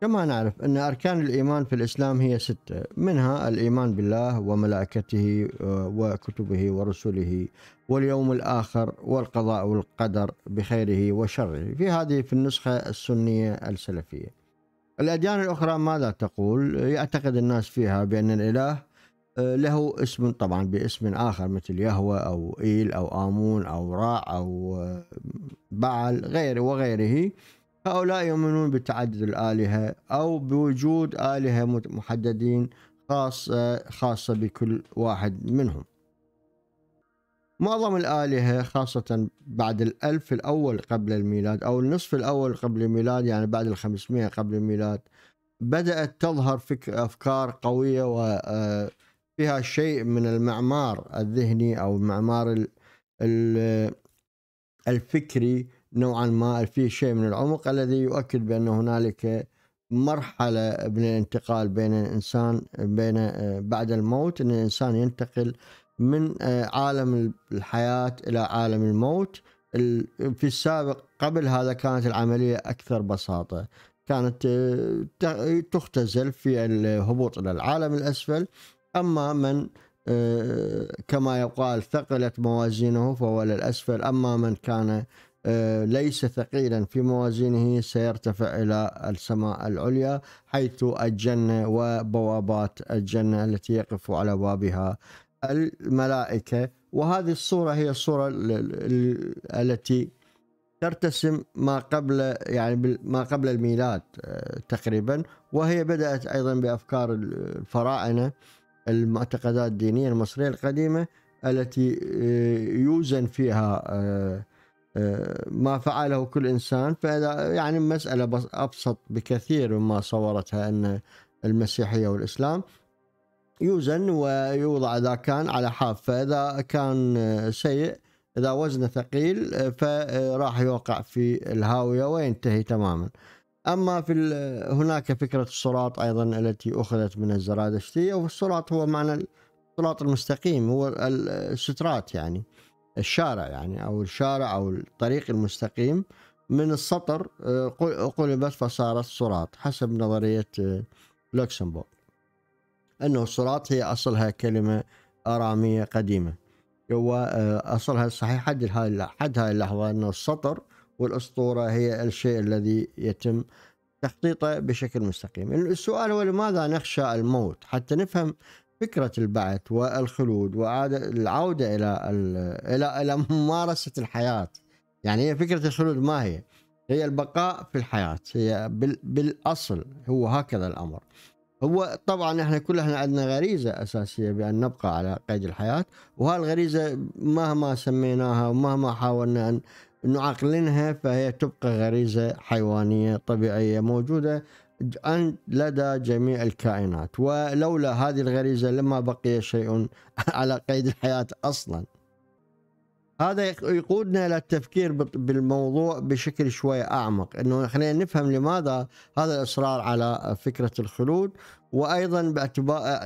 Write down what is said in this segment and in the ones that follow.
كما نعرف أن أركان الإيمان في الإسلام هي ستة منها الإيمان بالله وملائكته آه، وكتبه ورسله واليوم الآخر والقضاء والقدر بخيره وشره في هذه في النسخة السنية السلفية الأديان الأخرى ماذا تقول؟ يعتقد الناس فيها بأن الإله آه، له اسم طبعا باسم آخر مثل يهوى أو إيل أو آمون أو راع أو آه، بعل غيره وغيره هؤلاء يؤمنون بتعدد الآلهة أو بوجود آلهة محددين خاصة خاصة بكل واحد منهم معظم الآلهة خاصة بعد الألف الأول قبل الميلاد أو النصف الأول قبل الميلاد يعني بعد الخمسمائة قبل الميلاد بدأت تظهر فك أفكار قوية وفيها آه، شيء من المعمار الذهني أو المعمار الفكري نوعا ما في شيء من العمق الذي يؤكد بأن هنالك مرحلة من الانتقال بين الإنسان بين آه، بعد الموت أن الإنسان ينتقل من آه، عالم الحياة إلى عالم الموت في السابق قبل هذا كانت العملية أكثر بساطة كانت آه، تختزل في الهبوط إلى العالم الأسفل أما من كما يقال ثقلت موازينه فهو إلى الأسفل أما من كان آه، ليس ثقيلا في موازينه سيرتفع الى السماء العليا حيث الجنه وبوابات الجنه التي يقف على بابها الملائكه وهذه الصوره هي الصوره التي ترتسم ما قبل يعني ما قبل الميلاد آه، تقريبا وهي بدات ايضا بافكار الفراعنه المعتقدات الدينيه المصريه القديمه التي آه، يوزن فيها ما فعله كل انسان فاذا يعني مساله ابسط بكثير مما صورتها ان المسيحيه والاسلام يوزن ويوضع اذا كان على حاف فاذا كان سيء اذا وزنه ثقيل فراح يوقع في الهاويه وينتهي تماما. اما في هناك فكره الصراط ايضا التي اخذت من الزرادشتيه والصراط هو معنى الصراط المستقيم هو السترات يعني. الشارع يعني أو الشارع أو الطريق المستقيم من السطر آه، قلبت فصارت صراط حسب نظرية آه، لوكسمبورغ أنه الصراط هي أصلها كلمة أرامية قديمة وأصلها آه، الصحيح حد حد هاي اللحظة أنه السطر والأسطورة هي الشيء الذي يتم تخطيطه بشكل مستقيم السؤال هو لماذا نخشى الموت حتى نفهم فكرة البعث والخلود وعادة العودة إلى إلى إلى ممارسة الحياة يعني هي فكرة الخلود ما هي؟ هي البقاء في الحياة هي بالأصل هو هكذا الأمر هو طبعا احنا كلنا عندنا غريزة أساسية بأن نبقى على قيد الحياة الغريزه مهما سميناها ومهما حاولنا أن نعقلنها فهي تبقى غريزة حيوانية طبيعية موجودة لدى جميع الكائنات ولولا هذه الغريزة لما بقي شيء على قيد الحياة أصلا هذا يقودنا الى التفكير بالموضوع بشكل شوي اعمق انه خلينا نفهم لماذا هذا الاصرار على فكره الخلود وايضا باعتبار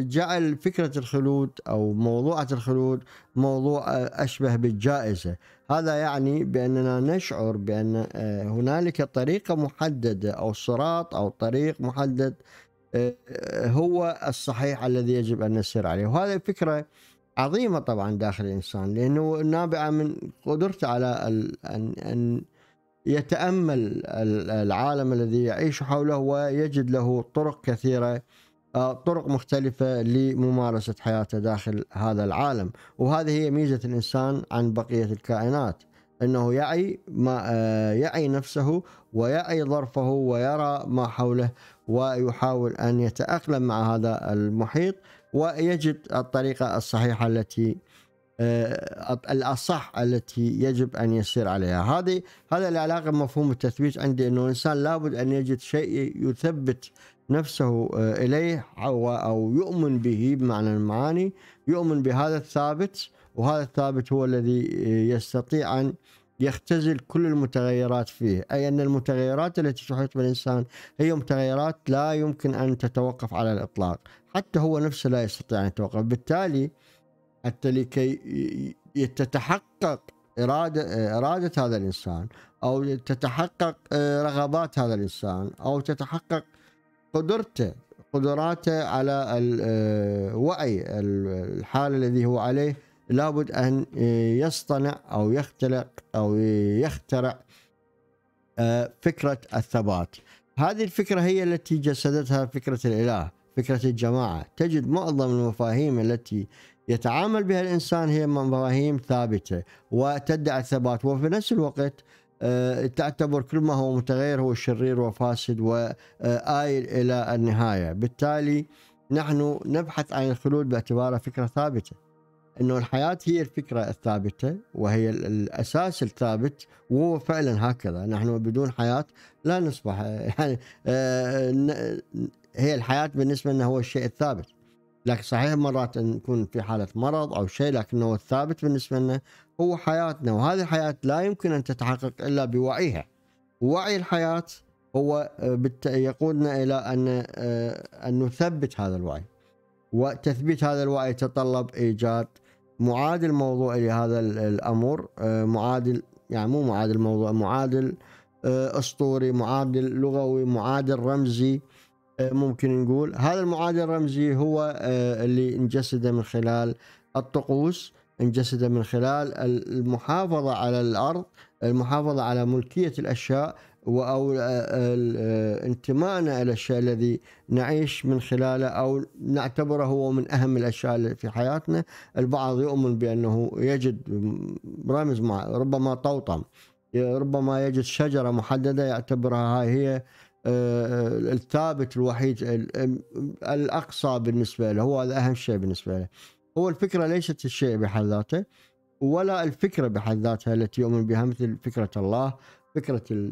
جعل فكره الخلود او موضوعه الخلود موضوع اشبه بالجائزه هذا يعني باننا نشعر بان هنالك طريقه محدده او صراط او طريق محدد هو الصحيح الذي يجب ان نسير عليه وهذه فكره عظيمة طبعا داخل الإنسان لأنه نابعة من قدرته على أن أن يتأمل العالم الذي يعيش حوله ويجد له طرق كثيرة آه، طرق مختلفة لممارسة حياته داخل هذا العالم وهذه هي ميزة الإنسان عن بقية الكائنات أنه يعي ما آه، يعي نفسه ويعي ظرفه ويرى ما حوله ويحاول أن يتأقلم مع هذا المحيط ويجد الطريقة الصحيحة التي آه، الأصح التي يجب أن يسير عليها هذه هذا العلاقة مفهوم التثبيت عندي أنه الإنسان لابد أن يجد شيء يثبت نفسه آه، إليه أو, أو يؤمن به بمعنى المعاني يؤمن بهذا الثابت وهذا الثابت هو الذي آه، يستطيع أن يختزل كل المتغيرات فيه أي أن المتغيرات التي تحيط بالإنسان هي متغيرات لا يمكن أن تتوقف على الإطلاق حتى هو نفسه لا يستطيع أن يتوقف بالتالي حتى لكي تتحقق إرادة, إرادة هذا الإنسان أو تتحقق آه، رغبات هذا الإنسان أو تتحقق قدرته قدراته على الوعي آه، الحال الذي هو عليه لابد أن آه، يصطنع أو يختلق أو يخترع آه، فكرة الثبات هذه الفكرة هي التي جسدتها فكرة الإله فكرة الجماعة تجد معظم المفاهيم التي يتعامل بها الإنسان هي مفاهيم ثابتة وتدعي الثبات وفي نفس الوقت آه، تعتبر كل ما هو متغير هو شرير وفاسد وآيل إلى النهاية بالتالي نحن نبحث عن الخلود باعتباره فكرة ثابتة انه الحياه هي الفكره الثابته وهي الاساس الثابت وهو فعلا هكذا نحن بدون حياه لا نصبح يعني آه، هي الحياه بالنسبه لنا هو الشيء الثابت لكن صحيح مرات نكون في حاله مرض او شيء لكنه الثابت بالنسبه لنا هو حياتنا وهذه الحياه لا يمكن ان تتحقق الا بوعيها وعي الحياه هو آه، يقودنا الى ان آه، ان نثبت هذا الوعي وتثبيت هذا الوعي يتطلب ايجاد معادل موضوعي لهذا الامر آه، معادل يعني مو معادل موضوع معادل آه، اسطوري معادل لغوي معادل رمزي آه، ممكن نقول هذا المعادل الرمزي هو اللي انجسده من خلال الطقوس انجسده من خلال المحافظة على الأرض المحافظة على ملكية الأشياء أو انتمائنا إلى الشيء الذي نعيش من خلاله أو نعتبره هو من أهم الأشياء في حياتنا البعض يؤمن بأنه يجد رمز مع ربما طوطم ربما يجد شجرة محددة يعتبرها هاي هي آه، آه، الثابت الوحيد الأقصى بالنسبة له هو هذا أهم شيء بالنسبة له هو الفكرة ليست الشيء بحد ذاته ولا الفكرة بحد ذاتها التي يؤمن بها مثل فكرة الله فكرة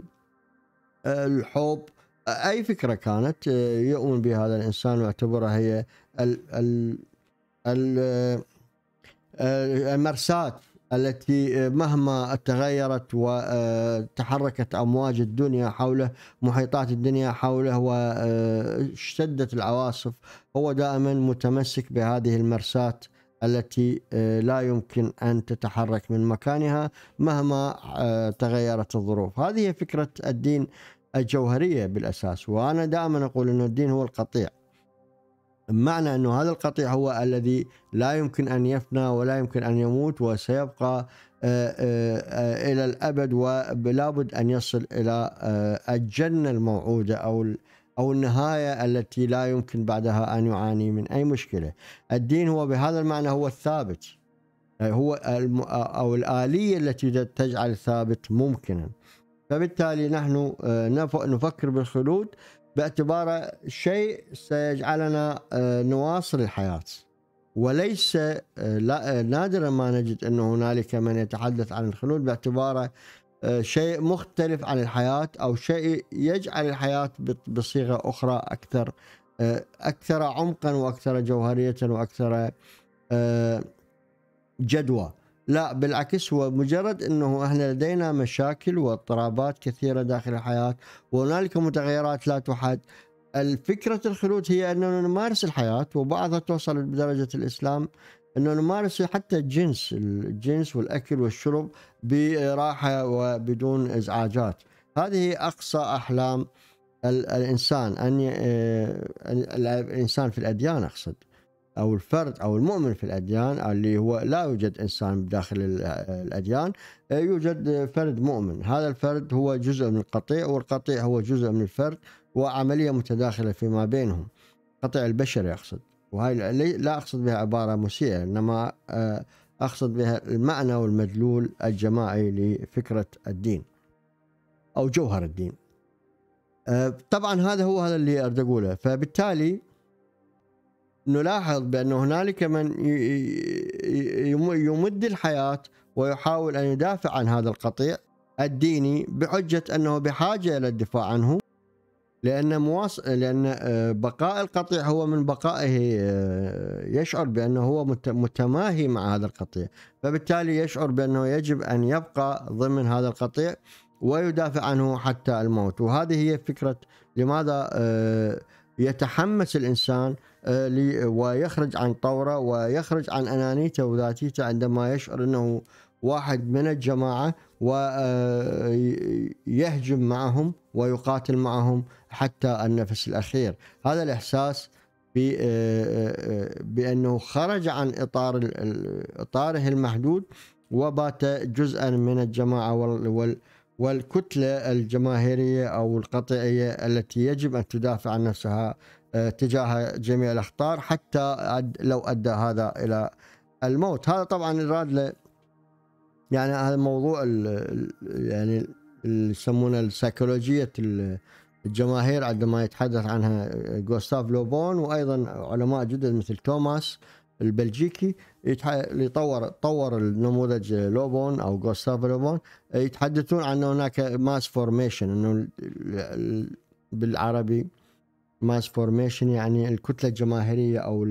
الحب اي فكره كانت يؤمن بها هذا الانسان ويعتبرها هي ال آه، المرساة التي مهما تغيرت وتحركت امواج الدنيا حوله محيطات الدنيا حوله واشتدت آه، العواصف هو دائما متمسك بهذه المرساة التي آه، لا يمكن أن تتحرك من مكانها مهما آه، تغيرت الظروف هذه فكرة الدين الجوهرية بالأساس وأنا دائما أقول أن الدين هو القطيع معنى أن هذا القطيع هو الذي لا يمكن أن يفنى ولا يمكن أن يموت وسيبقى آه، إلى الأبد ولابد أن يصل إلى الجنة الموعودة أو أو النهاية التي لا يمكن بعدها أن يعاني من أي مشكلة الدين هو بهذا المعنى هو الثابت هو أو الآلية التي تجعل الثابت ممكنا فبالتالي نحن آه، نفكر بالخلود باعتباره شيء سيجعلنا آه، نواصل الحياة وليس آه، نادرا ما نجد أن هنالك من يتحدث عن الخلود باعتباره آه، شيء مختلف عن الحياة أو شيء يجعل الحياة بصيغة أخرى أكثر آه، أكثر عمقا وأكثر جوهرية وأكثر آه، جدوى لا بالعكس هو مجرد أنه احنا لدينا مشاكل واضطرابات كثيرة داخل الحياة وهنالك متغيرات لا تحد الفكرة الخلود هي أننا نمارس الحياة وبعضها توصل لدرجة الإسلام أنه نمارس حتى الجنس الجنس والأكل والشرب براحة وبدون إزعاجات هذه أقصى أحلام الإنسان أن آه، الإنسان في الأديان أقصد أو الفرد أو المؤمن في الأديان اللي هو لا يوجد إنسان بداخل الأديان آه، يوجد فرد مؤمن هذا الفرد هو جزء من القطيع والقطيع هو جزء من الفرد وعملية متداخلة فيما بينهم قطيع البشر يقصد وهي لا أقصد بها عبارة مسيئة إنما آه، أقصد بها المعنى والمدلول الجماعي لفكرة الدين أو جوهر الدين آه، طبعا هذا هو هذا اللي أريد أقوله فبالتالي نلاحظ بأن هنالك من يمد الحياة ويحاول أن يدافع عن هذا القطيع الديني بحجة أنه بحاجة إلى الدفاع عنه لأن مواص... لأن آه، بقاء القطيع هو من بقائه آه، يشعر بأنه هو متماهي مع هذا القطيع فبالتالي يشعر بأنه يجب أن يبقى ضمن هذا القطيع ويدافع عنه حتى الموت وهذه هي فكرة لماذا آه، يتحمس الإنسان آه، ويخرج عن طوره ويخرج عن أنانيته وذاتيته عندما يشعر أنه واحد من الجماعة ويهجم آه، معهم ويقاتل معهم حتى النفس الأخير هذا الإحساس آه، بأنه خرج عن إطار إطاره المحدود وبات جزءا من الجماعة وال والكتلة الجماهيرية أو القطيعية التي يجب أن تدافع عن نفسها آه، تجاه جميع الأخطار حتى لو أدى هذا إلى الموت هذا طبعا الراد له يعني هذا موضوع ال يعني يسمونه السيكولوجية الجماهير عندما يتحدث عنها آه، جوستاف لوبون وأيضا علماء جدد مثل توماس البلجيكي يتح... اللي طور طور النموذج لوبون او جوستاف لوبون يتحدثون عن هناك ماس فورميشن انه بالعربي ماس فورميشن يعني الكتله الجماهيريه او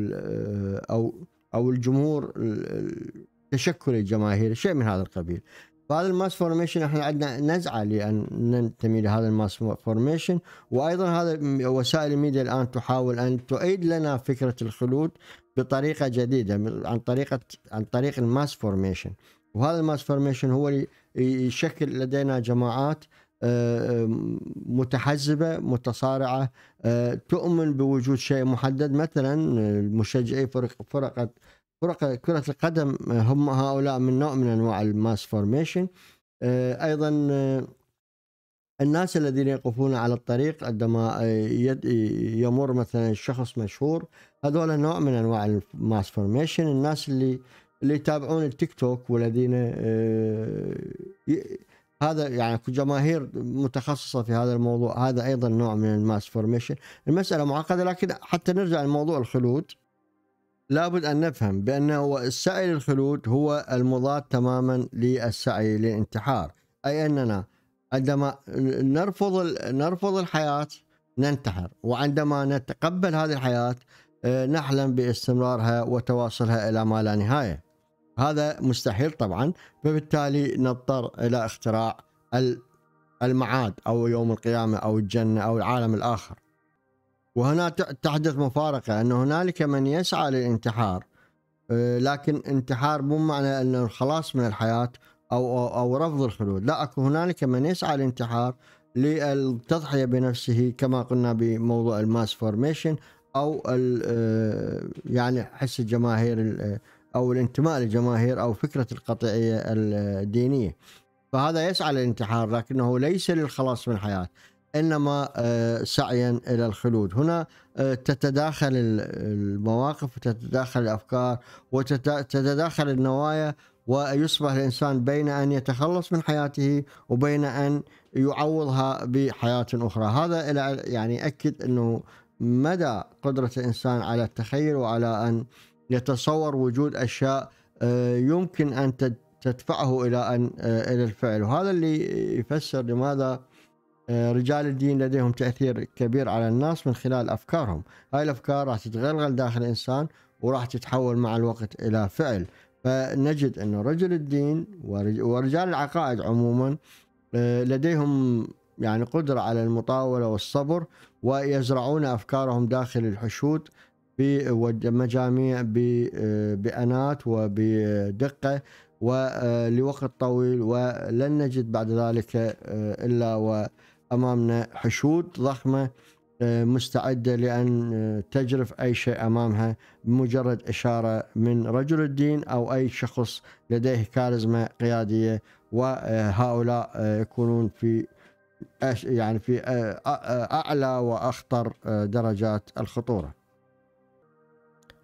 او او الجمهور التشكل الجماهيري شيء من هذا القبيل فهذا الماس فورميشن احنا عندنا نزعه لان ننتمي لهذا الماس فورميشن وايضا هذا وسائل الميديا الان تحاول ان تعيد لنا فكره الخلود بطريقه جديده عن طريقه عن طريق الماس فورميشن وهذا الماس فورميشن هو يشكل لدينا جماعات آه، متحزبه متصارعه آه، تؤمن بوجود شيء محدد مثلا مشجعي فرق فرقه فرق كرة القدم هم هؤلاء من نوع من انواع الماس فورميشن آه، ايضا الناس الذين يقفون على الطريق عندما يمر مثلا شخص مشهور هذول نوع من انواع الماس فورميشن الناس اللي اللي يتابعون التيك توك والذين آه، هذا يعني جماهير متخصصه في هذا الموضوع هذا ايضا نوع من الماس فورميشن المساله معقده لكن حتى نرجع لموضوع الخلود لابد ان نفهم بانه السعي للخلود هو المضاد تماما للسعي للانتحار اي اننا عندما نرفض نرفض الحياه ننتحر وعندما نتقبل هذه الحياه آه، نحلم باستمرارها وتواصلها إلى ما لا نهاية هذا مستحيل طبعا فبالتالي نضطر إلى اختراع المعاد أو يوم القيامة أو الجنة أو العالم الآخر وهنا تحدث مفارقة أن هنالك من يسعى للانتحار آه، لكن انتحار مو معنى أنه الخلاص من الحياة أو, أو, أو رفض الخلود لا أكو هنالك من يسعى للانتحار للتضحية بنفسه كما قلنا بموضوع الماس فورميشن او آه، يعني حس الجماهير آه، او الانتماء للجماهير او فكره القطيعيه الدينيه فهذا يسعى للانتحار لكنه ليس للخلاص من الحياه انما آه، سعيا الى الخلود هنا تتداخل المواقف وتتداخل الافكار وتتداخل النوايا ويصبح الانسان بين ان يتخلص من حياته وبين ان يعوضها بحياه اخرى هذا الى يعني اكد انه مدى قدرة الإنسان على التخيل وعلى أن يتصور وجود أشياء آه، يمكن أن تدفعه إلى أن آه، إلى الفعل وهذا اللي يفسر لماذا آه، رجال الدين لديهم تأثير كبير على الناس من خلال أفكارهم هاي الأفكار راح تتغلغل داخل الإنسان وراح تتحول مع الوقت إلى فعل فنجد أن رجل الدين ورجال العقائد عموما لديهم يعني قدرة على المطاولة والصبر ويزرعون أفكارهم داخل الحشود بمجاميع بأنات وبدقة ولوقت طويل ولن نجد بعد ذلك آه، إلا وأمامنا حشود ضخمة آه، مستعدة لأن آه، تجرف أي شيء أمامها بمجرد إشارة من رجل الدين أو أي شخص لديه كاريزما قيادية وهؤلاء يكونون في يعني في آه، آه، اعلى واخطر آه، درجات الخطوره.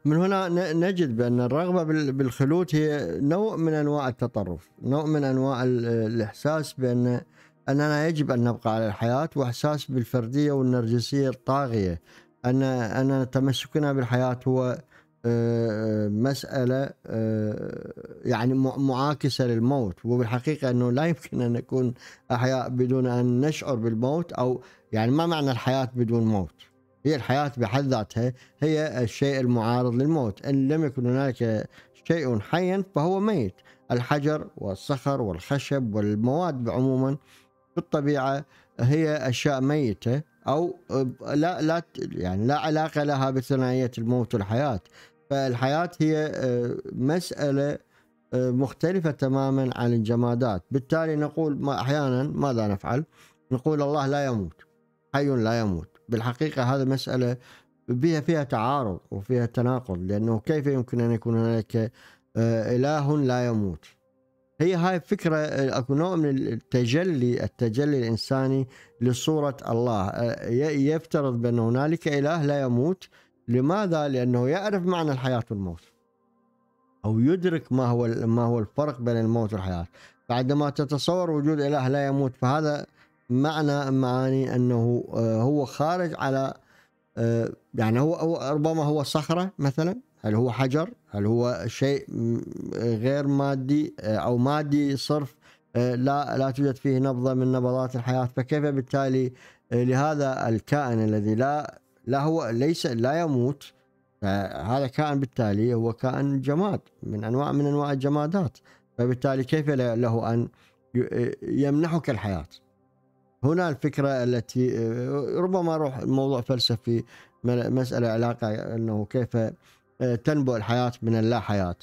من هنا نجد بان الرغبه بالخلود هي نوع من انواع التطرف، نوع من انواع الاحساس بان اننا يجب ان نبقى على الحياه واحساس بالفرديه والنرجسيه الطاغيه ان ان تمسكنا بالحياه هو آه، مسألة آه، يعني معاكسة للموت وبالحقيقة أنه لا يمكن أن نكون أحياء بدون أن نشعر بالموت أو يعني ما معنى الحياة بدون موت هي الحياة بحد ذاتها هي الشيء المعارض للموت إن لم يكن هناك شيء حيا فهو ميت الحجر والصخر والخشب والمواد عموما في الطبيعة هي أشياء ميتة أو آه، لا لا يعني لا علاقة لها بثنائية الموت والحياة فالحياة هي آه، مسألة آه، مختلفة تماما عن الجمادات بالتالي نقول ما أحيانا ماذا نفعل نقول الله لا يموت حي لا يموت بالحقيقة هذا مسألة بها فيها تعارض وفيها تناقض لأنه كيف يمكن أن يكون هناك آه، إله لا يموت هي هاي الفكرة أكو نوع من التجلي التجلي الإنساني لصورة الله يفترض بأن هنالك إله لا يموت لماذا؟ لأنه يعرف معنى الحياة والموت أو يدرك ما هو ما هو الفرق بين الموت والحياة بعدما تتصور وجود إله لا يموت فهذا معنى معاني أنه آه، هو خارج على آه، يعني هو ربما هو صخرة مثلا هل هو حجر هل هو شيء آه، غير مادي أو مادي صرف لا لا توجد فيه نبضة من نبضات الحياة فكيف بالتالي لهذا الكائن الذي لا لا هو ليس لا يموت هذا كائن بالتالي هو كائن جماد من انواع من انواع الجمادات فبالتالي كيف له ان يمنحك الحياه هنا الفكره التي ربما روح موضوع فلسفي مساله علاقه انه كيف آه، تنبع الحياه من اللا حياه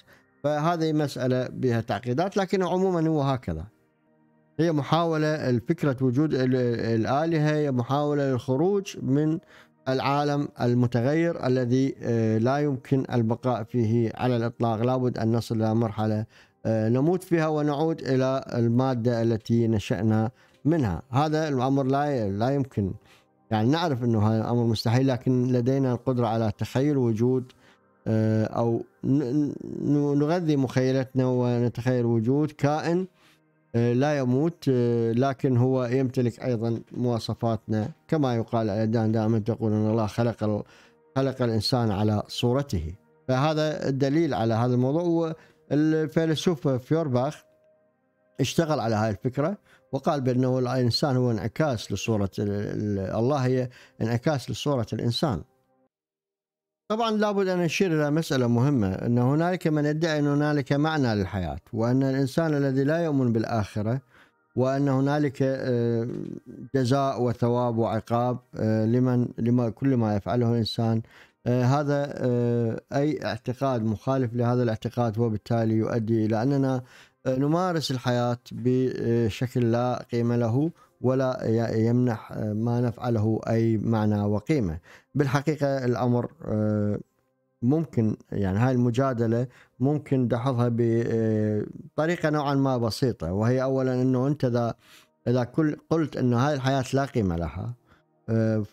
فهذه مساله بها تعقيدات لكن عموما هو هكذا هي محاوله الفكره وجود الالهه هي محاوله للخروج من العالم المتغير الذي آه، لا يمكن البقاء فيه على الإطلاق لابد أن نصل إلى مرحلة آه، نموت فيها ونعود إلى المادة التي نشأنا منها هذا الأمر لا لا يمكن يعني نعرف أنه هذا الأمر مستحيل لكن لدينا القدرة على تخيل وجود آه، أو نغذي مخيلتنا ونتخيل وجود كائن آه، لا يموت آه، لكن هو يمتلك ايضا مواصفاتنا كما يقال الاذان دائما تقول ان الله خلق خلق الانسان على صورته فهذا الدليل على هذا الموضوع والفيلسوف فيورباخ اشتغل على هذه الفكره وقال بانه الانسان هو انعكاس لصوره الله هي انعكاس لصوره الانسان طبعا لابد أن نشير إلى مسألة مهمة أن هنالك من يدعي أن هنالك معنى للحياة وأن الإنسان الذي لا يؤمن بالآخرة وأن هنالك آه، جزاء وثواب وعقاب آه، لمن لما كل ما يفعله الإنسان آه، هذا أي اعتقاد مخالف لهذا الاعتقاد وبالتالي يؤدي إلى أننا نمارس الحياة بشكل لا قيمة له ولا يمنح آه، ما نفعله أي معنى وقيمة بالحقيقة الأمر آه، ممكن يعني هاي المجادلة ممكن دحضها بطريقة آه، نوعا ما بسيطة وهي أولا أنه أنت إذا إذا كل قلت أنه هاي الحياة لا قيمة لها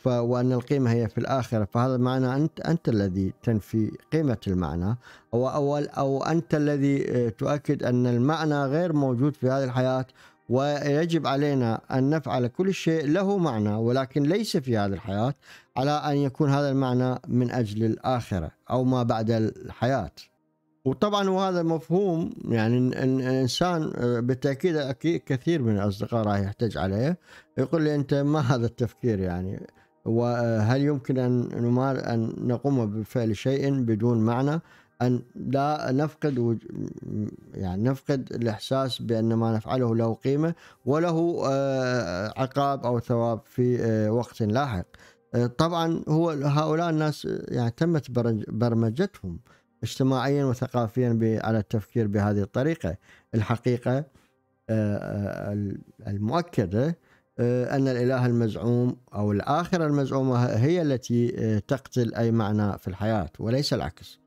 وأن القيمة هي في الآخرة فهذا معنى أنت أنت الذي تنفي قيمة المعنى أو أول أو أنت الذي تؤكد أن المعنى غير موجود في هذه الحياة ويجب علينا أن نفعل كل شيء له معنى ولكن ليس في هذه الحياة على أن يكون هذا المعنى من أجل الآخرة أو ما بعد الحياة وطبعا وهذا مفهوم يعني الانسان آه، بالتاكيد كثير من الاصدقاء راح يحتاج عليه يقول لي انت ما هذا التفكير يعني وهل يمكن ان ان نقوم بفعل شيء بدون معنى أن لا نفقد يعني نفقد الإحساس بأن ما نفعله له قيمة وله آه، عقاب أو ثواب في آه، وقت لاحق آه، طبعا هو هؤلاء الناس يعني تمت برمجتهم اجتماعيا وثقافيا على التفكير بهذه الطريقة الحقيقة المؤكدة أن الإله المزعوم أو الآخرة المزعومة هي التي تقتل أي معنى في الحياة وليس العكس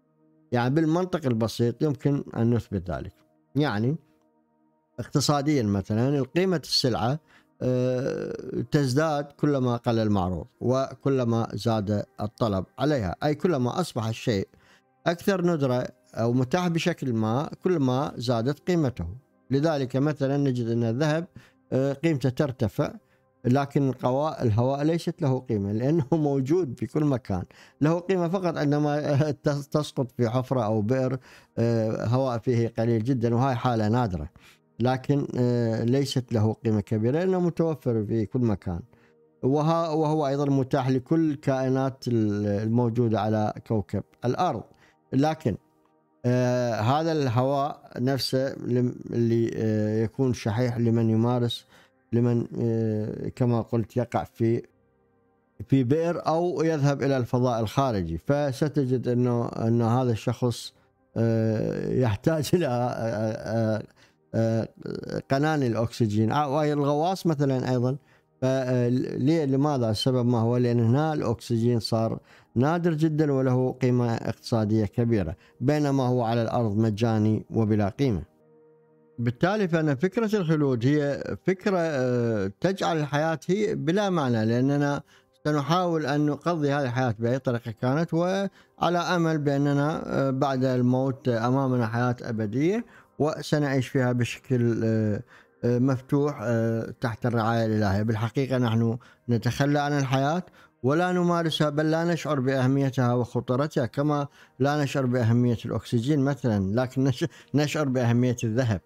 يعني بالمنطق البسيط يمكن أن نثبت ذلك يعني اقتصاديا مثلا قيمة السلعة آه، تزداد كلما قل المعروض وكلما زاد الطلب عليها أي كلما أصبح الشيء أكثر ندرة أو متاح بشكل ما كلما زادت قيمته لذلك مثلا نجد أن الذهب آه، قيمته ترتفع لكن الهواء ليست له قيمة لأنه موجود في كل مكان له قيمة فقط عندما تسقط في حفرة أو بئر آه، هواء فيه قليل جدا وهاي حالة نادرة لكن آه، ليست له قيمة كبيرة لأنه متوفر في كل مكان وهو أيضا متاح لكل الكائنات الموجودة على كوكب الأرض لكن آه، هذا الهواء نفسه اللي يكون شحيح لمن يمارس لمن آه، كما قلت يقع في في بئر او يذهب الى الفضاء الخارجي فستجد انه ان هذا الشخص آه، يحتاج الى آه، قناني الاكسجين وهي الغواص مثلا ايضا ليه لماذا السبب ما هو لان هنا الاكسجين صار نادر جدا وله قيمه اقتصاديه كبيره بينما هو على الارض مجاني وبلا قيمه بالتالي فأنا فكرة الخلود هي فكرة آه، تجعل الحياة هي بلا معنى لأننا سنحاول أن نقضي هذه الحياة بأي طريقة كانت وعلى أمل بأننا آه، بعد الموت أمامنا حياة أبدية وسنعيش فيها بشكل آه، مفتوح تحت الرعاية الإلهية بالحقيقة نحن نتخلى عن الحياة ولا نمارسها بل لا نشعر بأهميتها وخطورتها كما لا نشعر بأهمية الأكسجين مثلا لكن نشعر بأهمية الذهب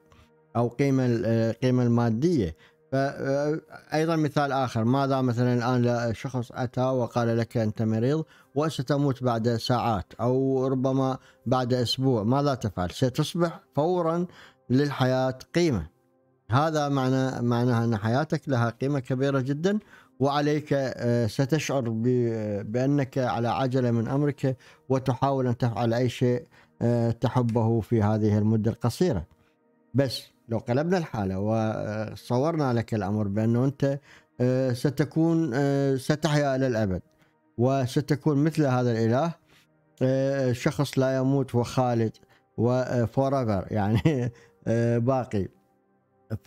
او قيمه القيمه آه، الماديه فايضا آه، مثال اخر ماذا مثلا الان شخص اتى وقال لك انت مريض وستموت بعد ساعات او ربما بعد اسبوع ماذا تفعل ستصبح فورا للحياه قيمه هذا معنى معناها ان حياتك لها قيمه كبيره جدا وعليك آه، ستشعر بانك على عجله من امرك وتحاول ان تفعل اي شيء تحبه في هذه المده القصيره بس لو قلبنا الحالة وصورنا لك الأمر بأنه أنت آه، ستكون آه، ستحيا إلى الأبد وستكون مثل هذا الإله آه، شخص لا يموت وخالد وفور يعني باقي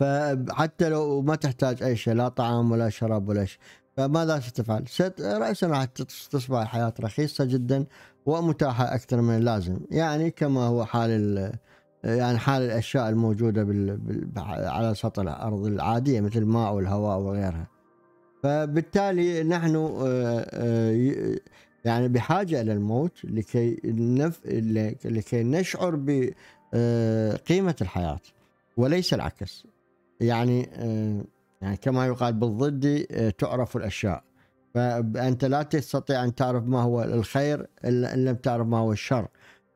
فحتى لو ما تحتاج أي شيء لا طعام ولا شراب ولا شيء فماذا ستفعل؟ ست رأسا راح تصبح الحياة رخيصة جدا ومتاحة أكثر من اللازم يعني كما هو حال يعني حال الاشياء الموجوده بال... بال... على سطح الارض العاديه مثل الماء والهواء وغيرها. فبالتالي نحن آه، آه، يعني بحاجه الى الموت لكي نف... لكي نشعر بقيمه آه، الحياه وليس العكس. يعني يعني كما يقال بالضد تعرف الاشياء. فانت لا تستطيع ان تعرف ما هو الخير الا ان لم تعرف ما هو الشر.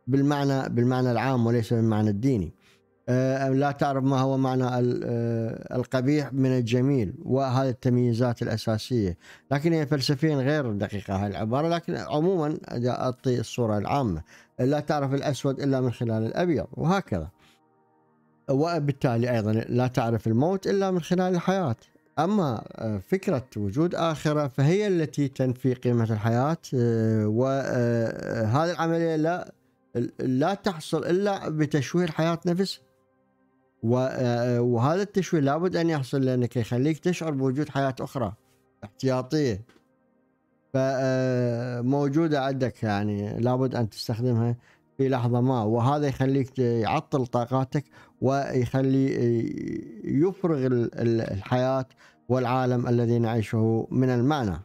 بالمعنى بالمعنى العام وليس بالمعنى الديني آه، آه، لا تعرف ما هو معنى آه، القبيح من الجميل وهذه التمييزات الأساسية لكن هي فلسفيا غير دقيقة هذه العبارة لكن عموما أعطي الصورة العامة لا تعرف الأسود إلا من خلال الأبيض وهكذا وبالتالي أيضا لا تعرف الموت إلا من خلال الحياة أما فكرة وجود آخرة فهي التي تنفي قيمة الحياة وهذه العملية لا لا تحصل الا بتشويه الحياه نفسها آه، وهذا التشويه لابد ان يحصل لانك يخليك تشعر بوجود حياه اخرى احتياطيه فموجوده آه، عندك يعني لابد ان تستخدمها في لحظه ما وهذا يخليك يعطل طاقاتك ويخلي آه، يفرغ الحياه والعالم الذي نعيشه من المعنى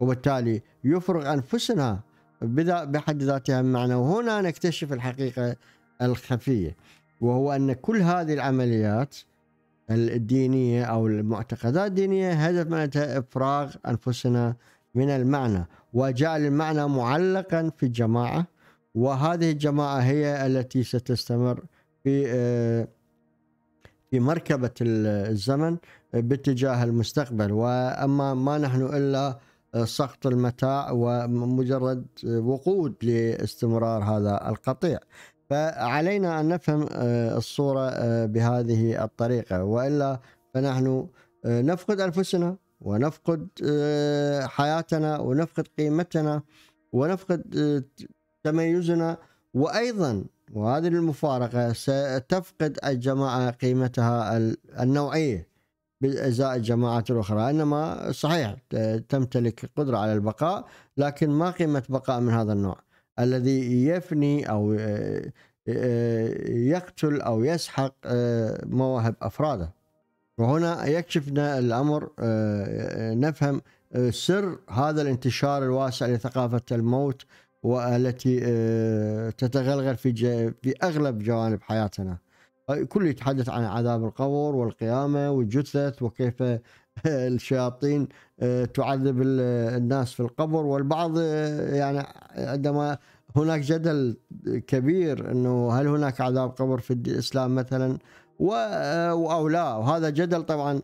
وبالتالي يفرغ انفسنا بحد ذاتها معنى وهنا نكتشف الحقيقة الخفية وهو أن كل هذه العمليات الدينية أو المعتقدات الدينية هدف منها إفراغ أنفسنا من المعنى وجعل المعنى معلقا في الجماعة وهذه الجماعة هي التي ستستمر في آه، في مركبة الزمن باتجاه المستقبل وأما ما نحن إلا سقط المتاع ومجرد وقود لاستمرار هذا القطيع فعلينا أن نفهم آه، الصورة آه، بهذه الطريقة وإلا فنحن آه، نفقد أنفسنا ونفقد حياتنا ونفقد قيمتنا ونفقد تميزنا وأيضا وهذه المفارقة ستفقد الجماعة قيمتها النوعية بإزاء الجماعات الأخرى إنما صحيح تمتلك قدرة على البقاء لكن ما قيمة بقاء من هذا النوع الذي يفني أو آه، آه، يقتل أو يسحق آه، مواهب أفراده وهنا يكشفنا الأمر نفهم سر هذا الانتشار الواسع لثقافة الموت والتي تتغلغل في في أغلب جوانب حياتنا كله يتحدث عن عذاب القبر والقيامة والجثث وكيف آه، الشياطين آه، تعذب الناس في القبر والبعض آه، يعني عندما هناك جدل كبير انه هل هناك عذاب قبر في الاسلام مثلا او لا وهذا جدل طبعا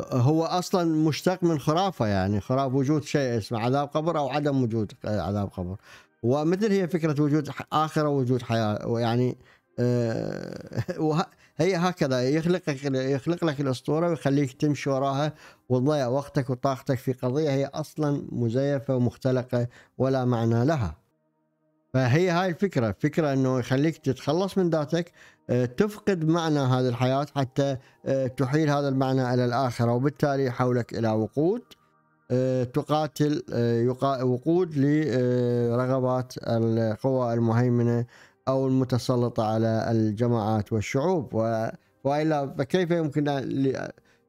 هو اصلا مشتق من خرافه يعني خرافه وجود شيء اسمه عذاب قبر او عدم وجود عذاب قبر ومثل هي فكره وجود اخره وجود حياه يعني آه، هي هكذا يخلق يخلق لك الاسطوره ويخليك تمشي وراها وتضيع وقتك وطاقتك في قضيه هي اصلا مزيفه ومختلقه ولا معنى لها. فهي هاي الفكره، فكره انه يخليك تتخلص من ذاتك آه، تفقد معنى هذه الحياه حتى آه، تحيل هذا المعنى الى الاخره وبالتالي يحولك الى وقود تقاتل وقود لرغبات القوى المهيمنه أو المتسلطة على الجماعات والشعوب وإلا فكيف يمكن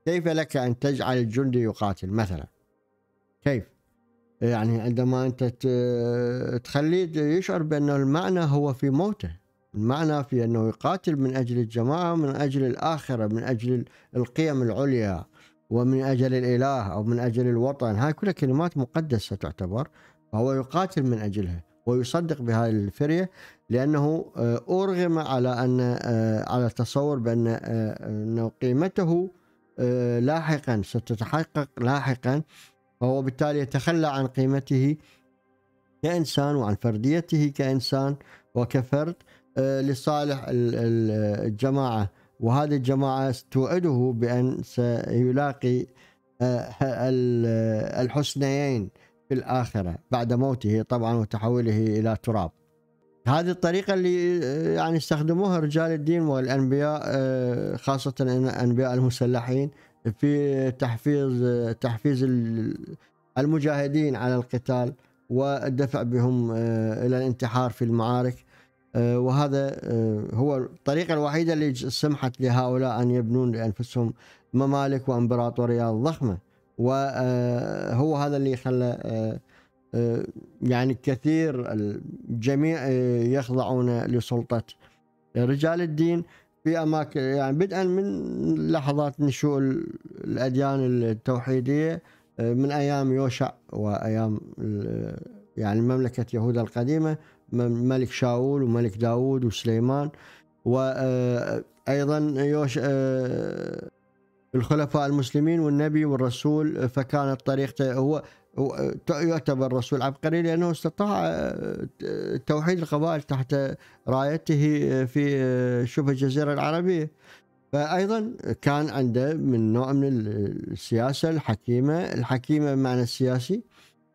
كيف لك أن تجعل الجندي يقاتل مثلا كيف يعني عندما أنت تخليه يشعر بأن المعنى هو في موته المعنى في أنه يقاتل من أجل الجماعة من أجل الآخرة من أجل القيم العليا ومن أجل الإله أو من أجل الوطن هاي كلها كلمات مقدسة تعتبر فهو يقاتل من أجلها ويصدق بهذه الفرية لأنه آه، أرغم على أن آه، على التصور بأن آه، أنه قيمته لاحقا ستتحقق لاحقا فهو بالتالي يتخلى عن قيمته كإنسان وعن فرديته كإنسان وكفرد لصالح الجماعة وهذه الجماعة توعده بأن سيلاقي الحسنيين في الآخرة بعد موته طبعا وتحوله إلى تراب هذه الطريقة اللي آه، يعني استخدموها رجال الدين والأنبياء آه، خاصة الأنبياء المسلحين في آه، تحفيز تحفيز المجاهدين على القتال والدفع بهم إلى الانتحار في المعارك وهذا هو الطريقة الوحيدة اللي سمحت لهؤلاء أن يبنون لأنفسهم ممالك وإمبراطوريات ضخمة وهو هذا اللي خلى آه، آه، يعني كثير الجميع آه، يخضعون لسلطة رجال الدين في أماكن يعني بدءا من لحظات نشوء الأديان التوحيدية من أيام يوشع وأيام يعني مملكة يهودا القديمة ملك شاول وملك داود وسليمان وأيضا يوش الخلفاء المسلمين والنبي والرسول فكانت طريقته هو يعتبر رسول عبقري لأنه استطاع آه، توحيد القبائل تحت رايته آه، في آه، شبه الجزيرة العربية فأيضا كان عنده من نوع من السياسة الحكيمة الحكيمة بمعنى السياسي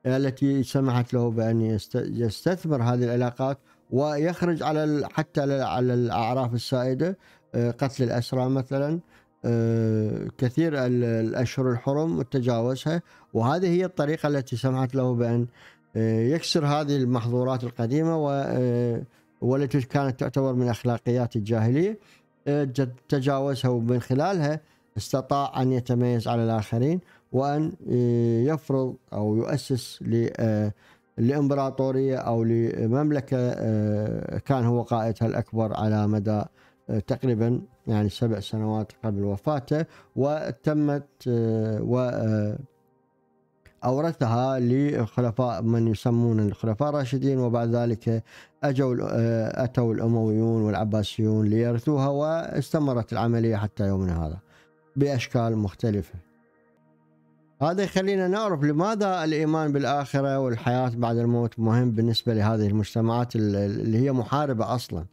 التي سمحت له بأن يستثمر هذه العلاقات ويخرج على حتى على الأعراف السائدة قتل الأسرى مثلا آه، كثير الأشهر الحرم وتجاوزها وهذه هي الطريقة التي سمحت له بأن آه، يكسر هذه المحظورات القديمة آه، والتي كانت تعتبر من أخلاقيات الجاهلية تجاوزها ومن خلالها استطاع أن يتميز على الآخرين وأن يفرض أو يؤسس لإمبراطورية أو لمملكة كان هو قائدها الأكبر على مدى تقريبا يعني سبع سنوات قبل وفاته وتمت آه، و آه، أورثها لخلفاء من يسمون الخلفاء الراشدين وبعد ذلك أجوا آه، أتوا الأمويون والعباسيون ليرثوها واستمرت العملية حتى يومنا هذا بأشكال مختلفة هذا يخلينا نعرف لماذا الإيمان بالآخرة والحياة بعد الموت مهم بالنسبة لهذه المجتمعات اللي هي محاربة أصلاً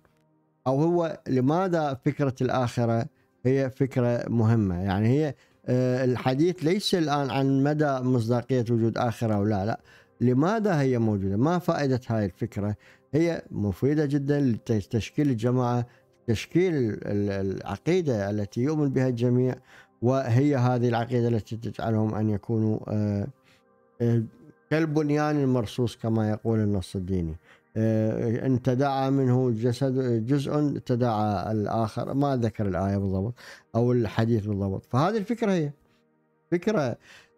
او هو لماذا فكره الاخره هي فكره مهمه يعني هي آه، الحديث ليس الان عن مدى مصداقيه وجود اخره او لا لا لماذا هي موجوده؟ ما فائده هاي الفكره؟ هي مفيده جدا لتشكيل الجماعه، تشكيل العقيده التي يؤمن بها الجميع وهي هذه العقيده التي تجعلهم ان يكونوا آه، آه، كالبنيان المرصوص كما يقول النص الديني. آه، ان تداعى منه جسد جزء تداعى الاخر ما ذكر الايه بالضبط او الحديث بالضبط فهذه الفكره هي فكره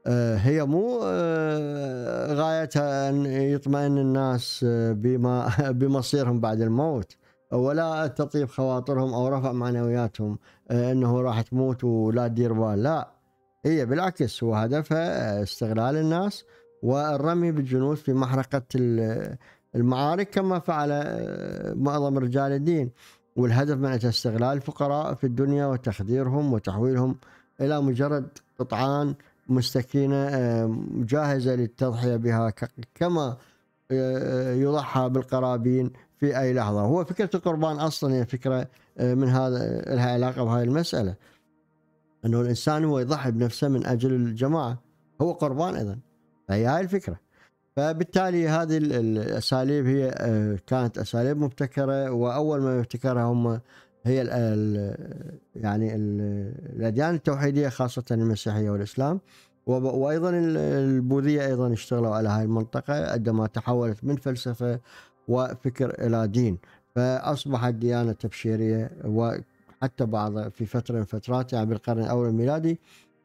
آه، هي مو آه، غايتها ان يطمئن الناس بما بمصيرهم بعد الموت ولا تطيب خواطرهم او رفع معنوياتهم انه راح تموت ولا تدير بال لا هي بالعكس هو هدفها استغلال الناس والرمي بالجنود في محرقه المعارك كما فعل آه، معظم رجال الدين والهدف من استغلال الفقراء في الدنيا وتخديرهم وتحويلهم إلى مجرد قطعان مستكينة آه، جاهزة للتضحية بها كما آه، يضحى بالقرابين في أي لحظة هو فكرة القربان أصلا هي فكرة من هذا لها علاقة بهذه المسألة أنه الإنسان هو يضحي بنفسه من أجل الجماعة هو قربان أيضا فهي هاي الفكرة فبالتالي هذه الاساليب هي آه، كانت اساليب مبتكره واول ما ابتكرها هم هي الـ يعني الـ الاديان التوحيديه خاصه المسيحيه والاسلام وايضا البوذيه ايضا اشتغلوا على هاي المنطقه عندما تحولت من فلسفه وفكر الى دين فاصبحت ديانه تبشيريه وحتى بعض في فتره من فترات يعني بالقرن الاول الميلادي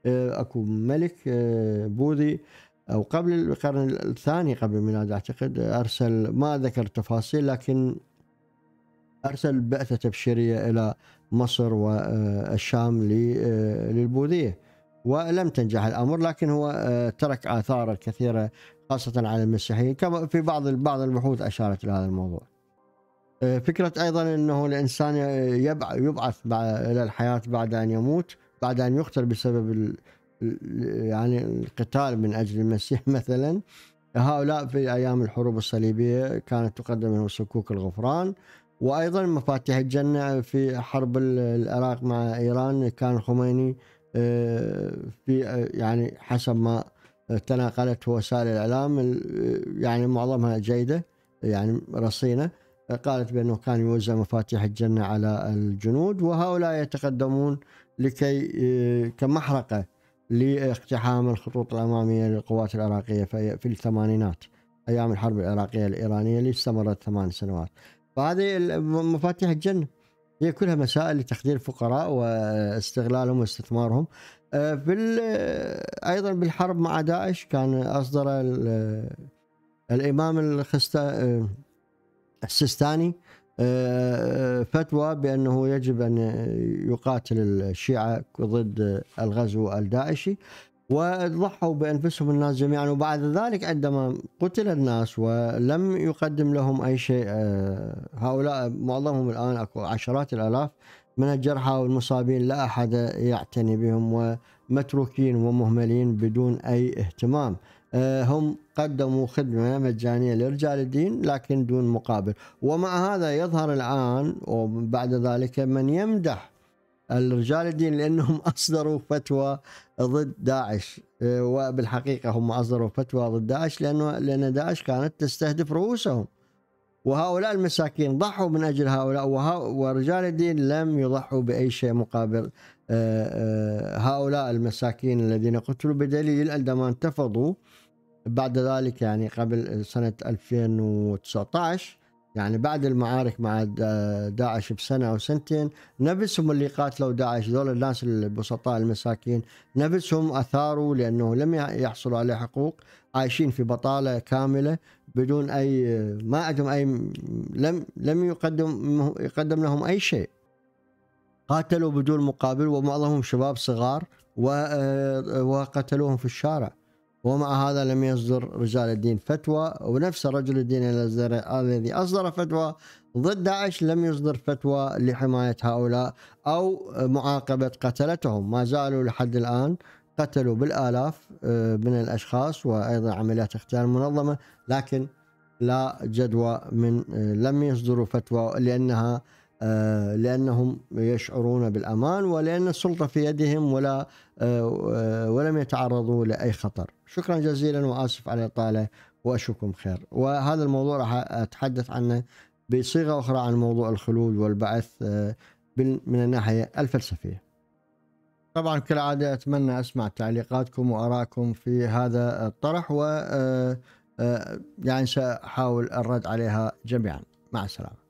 آه، اكو ملك آه، بوذي او قبل القرن الثاني قبل الميلاد اعتقد ارسل ما ذكر تفاصيل لكن ارسل بعثه تبشيريه الى مصر والشام للبوذيه ولم تنجح الامر لكن هو آه، ترك اثار كثيره خاصه على المسيحيين كما في بعض بعض البحوث اشارت الى هذا الموضوع. آه، فكره ايضا انه الانسان يبعث الى الحياه بعد ان يموت بعد ان يقتل بسبب يعني القتال من أجل المسيح مثلا هؤلاء في أيام الحروب الصليبية كانت تقدم لهم صكوك الغفران وأيضا مفاتيح الجنة في حرب العراق مع إيران كان خميني آه، في آه، يعني حسب ما تناقلته وسائل الإعلام آه، يعني معظمها جيدة يعني رصينة قالت بأنه كان يوزع مفاتيح الجنة على الجنود وهؤلاء يتقدمون لكي كمحرقة لاقتحام الخطوط الأمامية للقوات العراقية في الثمانينات أيام الحرب العراقية الإيرانية اللي استمرت ثمان سنوات فهذه مفاتيح الجنة هي كلها مسائل لتخدير الفقراء واستغلالهم واستثمارهم بال آه، ايضا بالحرب مع داعش كان اصدر الامام الخستا آه، السيستاني آه، فتوى بأنه يجب أن يقاتل الشيعة ضد الغزو الداعشي وضحوا بأنفسهم الناس جميعا وبعد ذلك عندما قتل الناس ولم يقدم لهم أي شيء آه، هؤلاء معظمهم الآن أكو عشرات الآلاف من الجرحى والمصابين لا أحد يعتني بهم ومتروكين ومهملين بدون أي اهتمام آه، هم قدموا خدمة مجانية لرجال الدين لكن دون مقابل ومع هذا يظهر الآن وبعد ذلك من يمدح الرجال الدين لأنهم أصدروا فتوى ضد داعش آه، وبالحقيقة هم أصدروا فتوى ضد داعش لأنه لأن داعش كانت تستهدف رؤوسهم وهؤلاء المساكين ضحوا من أجل هؤلاء ورجال الدين لم يضحوا بأي شيء مقابل آه، هؤلاء المساكين الذين قتلوا بدليل عندما انتفضوا بعد ذلك يعني قبل سنة 2019 يعني بعد المعارك مع داعش بسنة أو سنتين نفسهم اللي قاتلوا داعش ذول الناس البسطاء المساكين نفسهم أثاروا لأنه لم يحصلوا على حقوق عايشين في بطالة كاملة بدون أي ما عندهم أي لم لم يقدم يقدم لهم أي شيء قاتلوا بدون مقابل ومعظمهم شباب صغار آه، وقتلوهم في الشارع ومع هذا لم يصدر رجال الدين فتوى ونفس رجل الدين الذي أصدر فتوى ضد داعش لم يصدر فتوى لحماية هؤلاء أو معاقبة قتلتهم ما زالوا لحد الآن قتلوا بالآلاف آه، من الأشخاص وأيضا عمليات اغتيال منظمة لكن لا جدوى من آه، لم يصدروا فتوى لأنها آه، لأنهم يشعرون بالأمان ولأن السلطة في يدهم ولا آه، آه، ولم يتعرضوا لأي خطر شكرا جزيلا وآسف على الإطالة وأشوفكم خير وهذا الموضوع راح أتحدث عنه بصيغة أخرى عن موضوع الخلود والبعث من الناحية الفلسفية طبعا كالعادة أتمنى أسمع تعليقاتكم وارائكم في هذا الطرح و يعني سأحاول الرد عليها جميعا مع السلامة